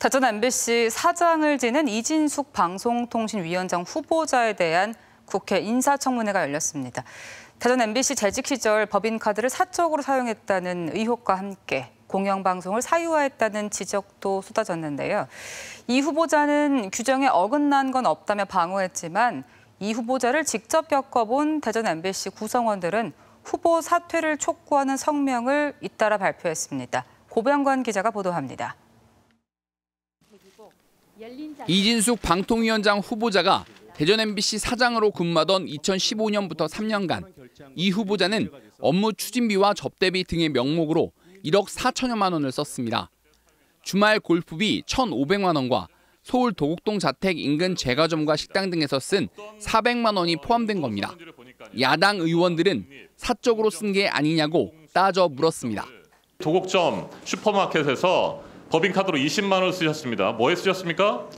다전 MBC 사장을 지낸 이진숙 방송통신위원장 후보자에 대한 국회 인사청문회가 열렸습니다. 다전 MBC 재직 시절 법인카드를 사적으로 사용했다는 의혹과 함께 공영방송을 사유화했다는 지적도 쏟아졌는데요. 이 후보자는 규정에 어긋난 건 없다며 방어했지만 이 후보자를 직접 겪어본 대전 MBC 구성원들은 후보 사퇴를 촉구하는 성명을 잇따라 발표했습니다. 고병관 기자가 보도합니다. 이진숙 방통위원장 후보자가 대전 MBC 사장으로 근무하던 2015년부터 3년간 이 후보자는 업무 추진비와 접대비 등의 명목으로 1억 4천여만 원을 썼습니다. 주말 골프비 1,500만 원과 서울 도곡동 자택 인근 제과점과 식당 등에서 쓴 400만 원이 포함된 겁니다. 야당 의원들은 사적으로 쓴 게 아니냐고 따져 물었습니다. 도곡점 슈퍼마켓에서 법인카드로 20만 원을 쓰셨습니다. 뭐에 쓰셨습니까?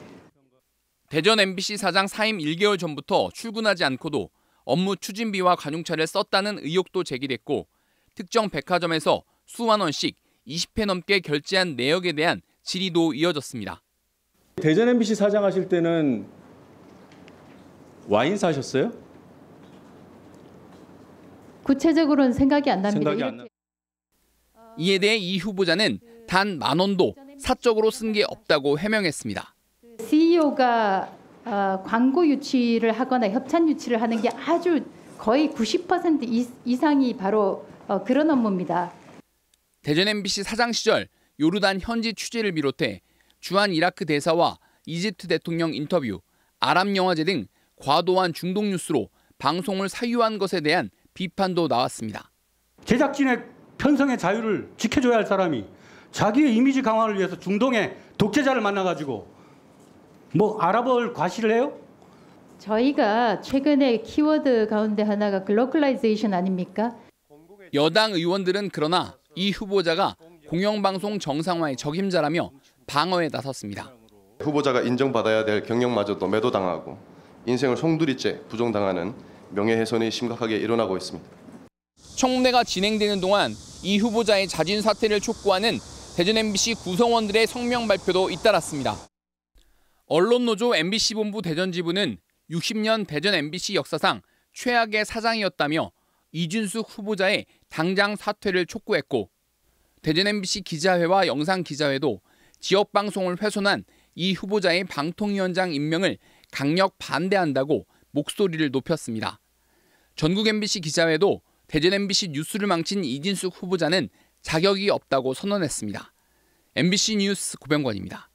대전 MBC 사장 사임 1개월 전부터 출근하지 않고도 업무 추진비와 관용차를 썼다는 의혹도 제기됐고 특정 백화점에서 수만 원씩 20회 넘게 결제한 내역에 대한 질의도 이어졌습니다. 대전 MBC 사장 하실 때는 와인 사셨어요? 구체적으로는 생각이 안 납니다. 생각이 안 나... 이에 대해 이 후보자는 단 만 원도 사적으로 쓴 게 없다고 해명했습니다. CEO가 어, 아, 광고 유치를 하거나 협찬 유치를 하는 게 아주 거의 90% 이상이 바로 어, 그런 업무입니다. 대전 MBC 사장 시절 요르단 현지 취재를 비롯해 주한 이라크 대사와 이집트 대통령 인터뷰, 아랍 영화제 등 과도한 중동 뉴스로 방송을 사유한 것에 대한 비판도 나왔습니다. 제작진의 편성의 자유를 지켜줘야 할 사람이 자기의 이미지 강화를 위해서 중동의 독재자를 만나가지고 뭐아랍어 과시를 해요? 저희가 최근에 키워드 가운데 하나가 글로컬라이제이션 아닙니까? 여당 의원들은 그러나 이 후보자가 공영방송 정상화의 적임자라며 방어에 나섰습니다. 후보자가 인정받아야 될 경영마저도 매도당하고 인생을 송두리째 부정당하는 명예훼손이 심각하게 일어나고 있습니다. 청문회가 진행되는 동안 이 후보자의 자진 사퇴를 촉구하는 대전 MBC 구성원들의 성명 발표도 잇따랐습니다. 언론노조 MBC 본부 대전 지부는 60년 대전 MBC 역사상 최악의 사장이었다며 이준숙 후보자의 당장 사퇴를 촉구했고 대전 MBC 기자회와 영상 기자회도 지역 방송을 훼손한 이 후보자의 방통위원장 임명을 강력 반대한다고 목소리를 높였습니다. 전국 MBC 기자회도 대전 MBC 뉴스를 망친 이진숙 후보자는 자격이 없다고 선언했습니다. MBC 뉴스 고병관입니다.